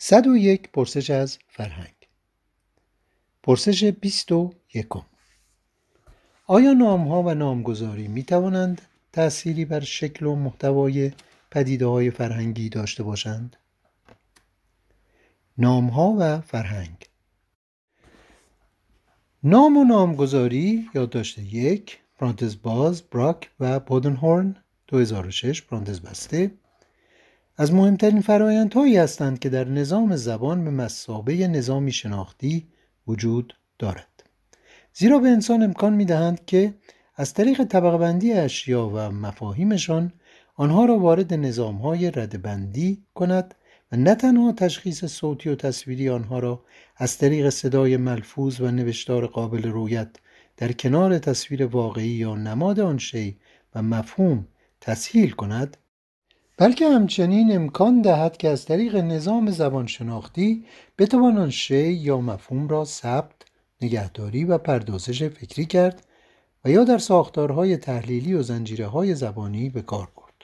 101 پرسش از فرهنگ پرسش 21 آیا نام ها و نامگذاری می توانند تأثیری بر شکل و محتوای پدیده های فرهنگی داشته باشند؟ نام ها و فرهنگ نام و نامگذاری داشته یک پرانتز باز براک و بودنهورن 2006 پرانتز بسته از مهمترین فرایندهایی هستند که در نظام زبان به مسابه نظامی شناختی وجود دارد زیرا به انسان امکان دهند که از طریق طبقه بندی اشیا و مفاهیمشان آنها را وارد نظام های ردبندی کند و نه تنها تشخیص صوتی و تصویری آنها را از طریق صدای ملفوظ و نوشتار قابل رویت در کنار تصویر واقعی یا نماد آن شی و مفهوم تسهیل کند بلکه همچنین امکان دهد که از طریق نظام زبانشناختی بتوان آن شی یا مفهوم را ثبت نگهداری و پردازش فکری کرد و یا در ساختارهای تحلیلی و زنجیره های زبانی به کار برد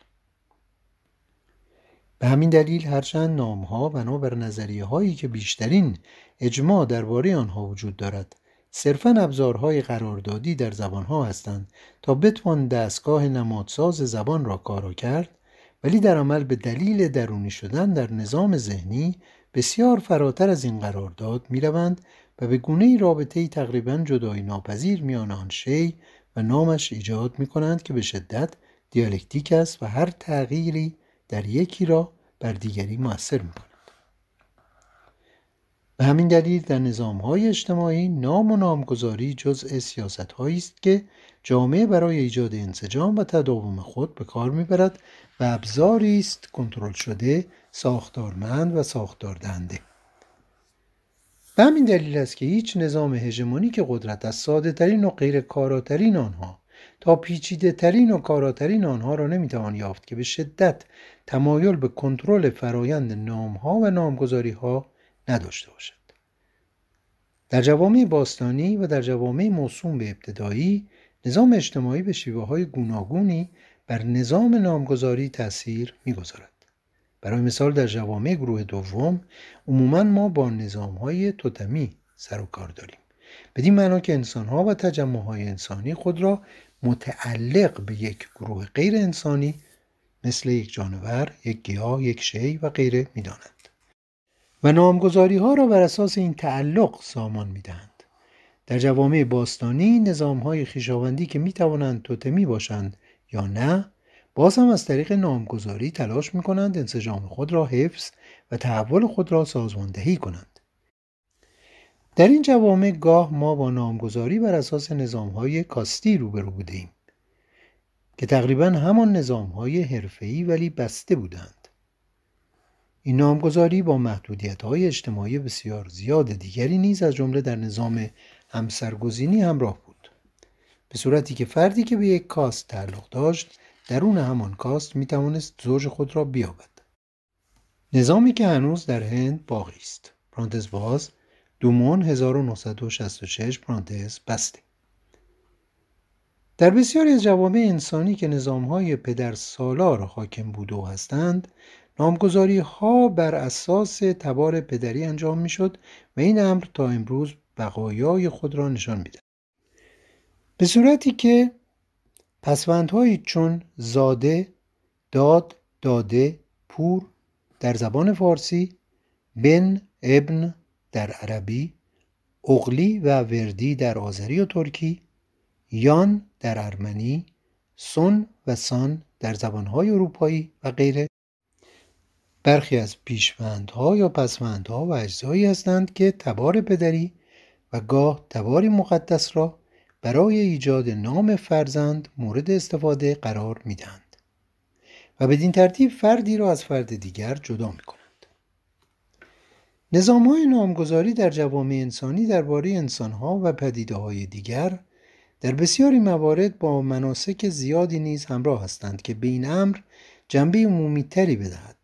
به همین دلیل هرچند نامها بنابر نظریه هایی که بیشترین اجماع درباره آنها وجود دارد صرفا ابزارهای قراردادی در زبانها هستند تا بتوان دستگاه نمادساز زبان را کارا کرد ولی در عمل به دلیل درونی شدن در نظام ذهنی بسیار فراتر از این قرارداد می روند و به گونه ای رابطه تقریبا جدای ناپذیر میان آن شی و نامش ایجاد می کنند که به شدت دیالکتیک است و هر تغییری در یکی را بر دیگری موثر می کند. به همین دلیل در های اجتماعی نام و نامگذاری جزء سیاستهایی است که جامعه برای ایجاد انسجام و تداوم خود به کار میبرد و ابزاری است کنترل شده ساختارمند و ساختاردهنده به همین دلیل است که هیچ نظام هژمونی که قدرت از ساده ترین و غیر کاراترین آنها تا پیچیده ترین و کاراترین آنها را نمیتوان یافت که به شدت تمایل به کنترل فرایند ها و نامگذاری ها نداشته باشد در جوامع باستانی و در جوامع موسوم به ابتدایی نظام اجتماعی به شیوه های گوناگونی بر نظام نامگذاری تاثیر میگذارد برای مثال در جوامع گروه دوم عموما ما با نظام های توتمی سر و کار داریم بدین معنا که انسان ها و تجمع های انسانی خود را متعلق به یک گروه غیر انسانی مثل یک جانور، یک گیاه، یک شی و غیره میدانند. و نامگذاری ها را بر اساس این تعلق سامان میدهند در جوامع باستانی نظام های خیشاوندی که می توانند توتمی باشند یا نه باز هم از طریق نامگذاری تلاش می کنند انسجام خود را حفظ و تحول خود را سازماندهی کنند در این جوامع گاه ما با نامگذاری بر اساس نظام های کاستی روبرو بودیم که تقریبا همان نظام های حرفه‌ای ولی بسته بودند این نامگذاری با های اجتماعی بسیار زیاد دیگری نیز از جمله در نظام همسرگزینی همراه بود به صورتی که فردی که به یک کاست تعلق داشت درون همان کاست می توانست زوج خود را بیابد نظامی که هنوز در هند باقی است پرانتز باز دومون 1966 پرانتز بسته در بسیاری از جوامع انسانی که های پدر سالار حاکم بوده و هستند نامگذاری ها بر اساس تبار پدری انجام می شد و این امر تا امروز بقایای خود را نشان می دهد. به صورتی که پسوندهایی چون زاده، داد، داده، پور در زبان فارسی، بن، ابن در عربی، اغلی و وردی در آذری و ترکی، یان در ارمنی، سن و سان در زبانهای اروپایی و غیره برخی از پیشوندها یا پسوندها و اجزایی هستند که تبار پدری و گاه تبار مقدس را برای ایجاد نام فرزند مورد استفاده قرار میدهند و بدین ترتیب فردی را از فرد دیگر جدا می کنند. نظام های نامگذاری در جوامع انسانی درباره انسان ها و پدیده های دیگر در بسیاری موارد با مناسک زیادی نیز همراه هستند که به این امر جنبه عمومی تری بدهد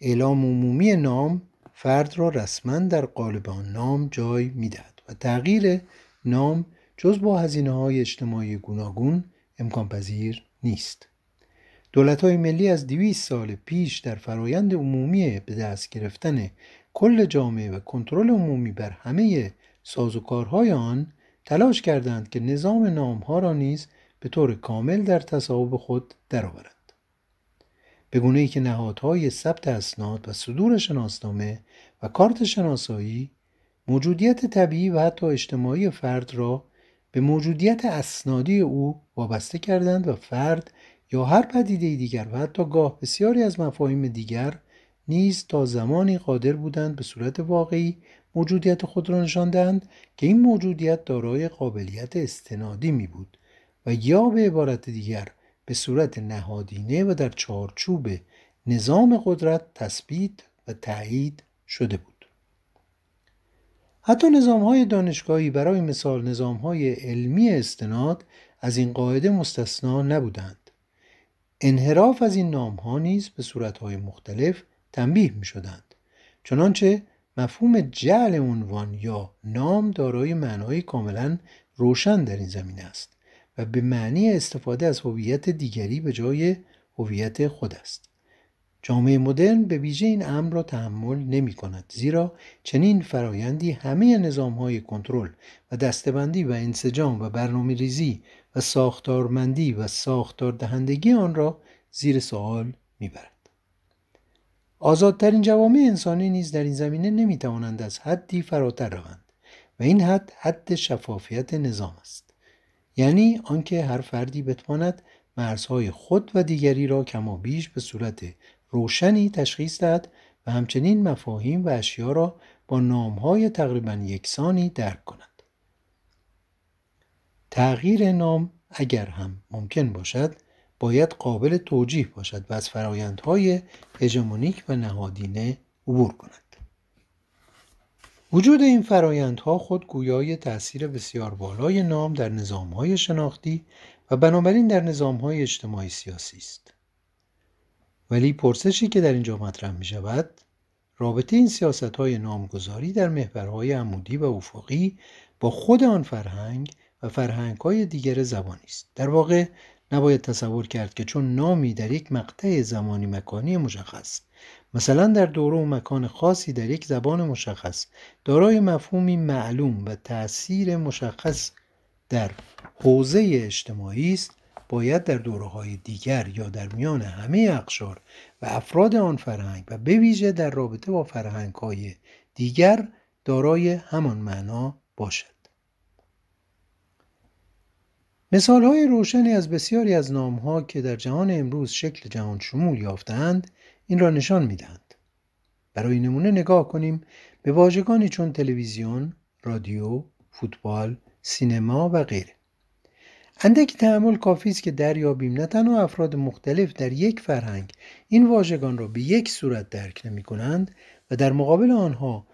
اعلام عمومی نام فرد را رسما در قالب آن نام جای میدهد و تغییر نام جز با هزینه های اجتماعی گوناگون امکان پذیر نیست دولت های ملی از دویست سال پیش در فرایند عمومی به دست گرفتن کل جامعه و کنترل عمومی بر همه سازوکارهای آن تلاش کردند که نظام نامها را نیز به طور کامل در تصاحب خود درآورند به گونه ای که نهادهای ثبت اسناد و صدور شناسنامه و کارت شناسایی موجودیت طبیعی و حتی اجتماعی فرد را به موجودیت اسنادی او وابسته کردند و فرد یا هر پدیده دیگر و حتی گاه بسیاری از مفاهیم دیگر نیز تا زمانی قادر بودند به صورت واقعی موجودیت خود را نشان دهند که این موجودیت دارای قابلیت استنادی می بود و یا به عبارت دیگر به صورت نهادینه و در چارچوب نظام قدرت تثبیت و تایید شده بود حتی نظام های دانشگاهی برای مثال نظام های علمی استناد از این قاعده مستثنا نبودند انحراف از این نام ها نیز به صورت های مختلف تنبیه می شدند چنانچه مفهوم جعل عنوان یا نام دارای معنای کاملا روشن در این زمینه است و به معنی استفاده از هویت دیگری به جای هویت خود است جامعه مدرن به ویژه این امر را تحمل نمی کند زیرا چنین فرایندی همه نظام های کنترل و دستبندی و انسجام و برنامه ریزی و ساختارمندی و ساختار دهندگی آن را زیر سوال می برد. آزادترین جوامع انسانی نیز در این زمینه نمی توانند از حدی فراتر روند و این حد حد شفافیت نظام است. یعنی آنکه هر فردی بتواند مرزهای خود و دیگری را کما بیش به صورت روشنی تشخیص دهد و همچنین مفاهیم و اشیا را با نامهای تقریبا یکسانی درک کند. تغییر نام اگر هم ممکن باشد باید قابل توجیه باشد و از فرایندهای هژمونیک و نهادینه عبور کند. وجود این فرایندها خود گویای تاثیر بسیار بالای نام در نظامهای شناختی و بنابراین در نظامهای اجتماعی سیاسی است ولی پرسشی که در اینجا مطرح می شود رابطه این سیاست های نامگذاری در محورهای عمودی و افقی با خود آن فرهنگ و فرهنگ های دیگر زبانی است در واقع نباید تصور کرد که چون نامی در یک مقطع زمانی مکانی مشخص مثلا در دوره و مکان خاصی در یک زبان مشخص دارای مفهومی معلوم و تأثیر مشخص در حوزه اجتماعی است باید در دوره های دیگر یا در میان همه اقشار و افراد آن فرهنگ و به ویژه در رابطه با فرهنگ های دیگر دارای همان معنا باشد مثال های روشنی از بسیاری از نام ها که در جهان امروز شکل جهان شمول یافتند این را نشان میدهند. برای نمونه نگاه کنیم به واژگانی چون تلویزیون، رادیو، فوتبال، سینما و غیره. اندکی تحمل کافی است که دریابیم نه و افراد مختلف در یک فرهنگ این واژگان را به یک صورت درک نمی کنند و در مقابل آنها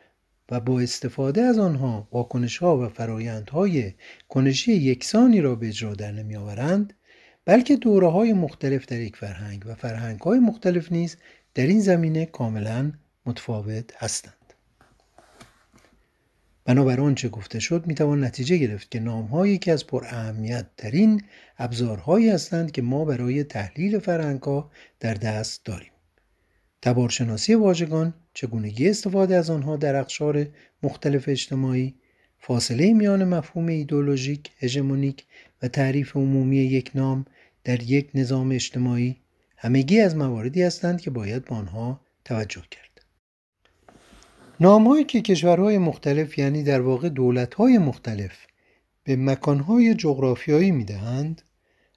و با استفاده از آنها واکنش ها و فرایندهای کنشی یکسانی را به اجرا در نمی آورند بلکه دوره های مختلف در یک فرهنگ و فرهنگ های مختلف نیز در این زمینه کاملا متفاوت هستند بنابر آنچه گفته شد میتوان نتیجه گرفت که نام یکی از پر اهمیت ترین ابزارهایی هستند که ما برای تحلیل فرهنگ ها در دست داریم تبارشناسی واژگان، چگونگی استفاده از آنها در اقشار مختلف اجتماعی، فاصله میان مفهوم ایدولوژیک، هژمونیک و تعریف عمومی یک نام در یک نظام اجتماعی همگی از مواردی هستند که باید به آنها توجه کرد. نامهایی که کشورهای مختلف یعنی در واقع دولتهای مختلف به مکانهای جغرافیایی میدهند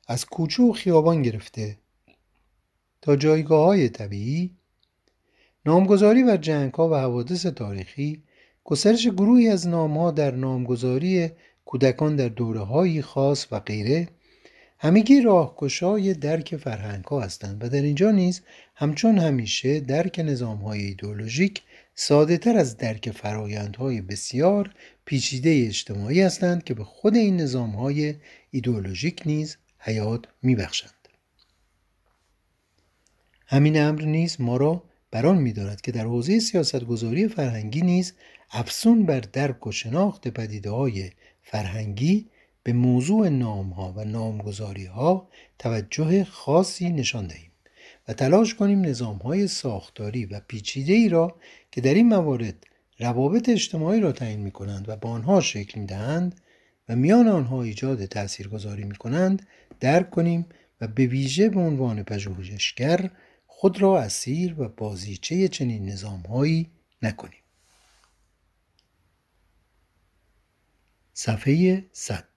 از کوچه و خیابان گرفته تا جایگاه های طبیعی نامگذاری و ها و حوادث تاریخی گسترش گروهی از نامها در نامگذاری کودکان در دوره های خاص و غیره همگی راهگشای درک فرهنگ ها هستند و در اینجا نیز همچون همیشه درک نظام های ایدولوژیک ساده تر از درک فرایندهای بسیار پیچیده اجتماعی هستند که به خود این نظام های ایدولوژیک نیز حیات بخشند. همین امر نیز ما را بران می‌دارد که در حوزه سیاستگذاری فرهنگی نیز افسون بر درک و شناخت پدیده های فرهنگی به موضوع نام ها و نامگذاری ها توجه خاصی نشان دهیم و تلاش کنیم نظام های ساختاری و پیچیده ای را که در این موارد روابط اجتماعی را تعیین می کنند و با آنها شکل می دهند و میان آنها ایجاد تاثیرگذاری می کنند درک کنیم و به ویژه به عنوان پژوهشگر خود را اسیر و بازیچه چنین هایی نکنیم صفحه صد